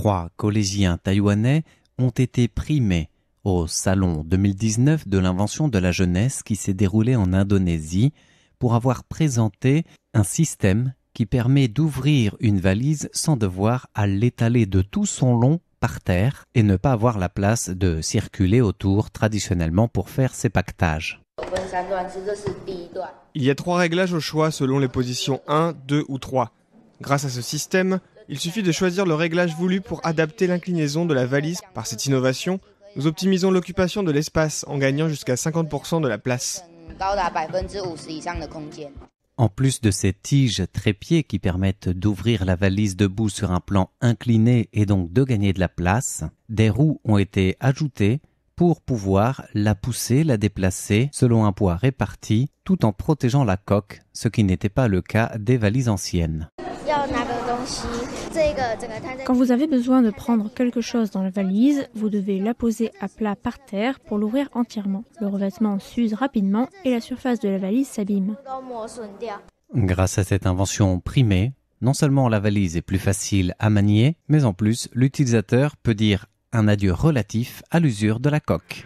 trois collégiens taïwanais ont été primés au Salon 2019 de l'invention de la jeunesse qui s'est déroulé en Indonésie pour avoir présenté un système qui permet d'ouvrir une valise sans devoir à l'étaler de tout son long par terre et ne pas avoir la place de circuler autour traditionnellement pour faire ses pactages. Il y a trois réglages au choix selon les positions 1, 2 ou 3. Grâce à ce système, il suffit de choisir le réglage voulu pour adapter l'inclinaison de la valise. Par cette innovation, nous optimisons l'occupation de l'espace en gagnant jusqu'à 50% de la place. En plus de ces tiges trépieds qui permettent d'ouvrir la valise debout sur un plan incliné et donc de gagner de la place, des roues ont été ajoutées pour pouvoir la pousser, la déplacer selon un poids réparti, tout en protégeant la coque, ce qui n'était pas le cas des valises anciennes. Quand vous avez besoin de prendre quelque chose dans la valise, vous devez la poser à plat par terre pour l'ouvrir entièrement. Le revêtement s'use rapidement et la surface de la valise s'abîme. Grâce à cette invention primée, non seulement la valise est plus facile à manier, mais en plus l'utilisateur peut dire un adieu relatif à l'usure de la coque.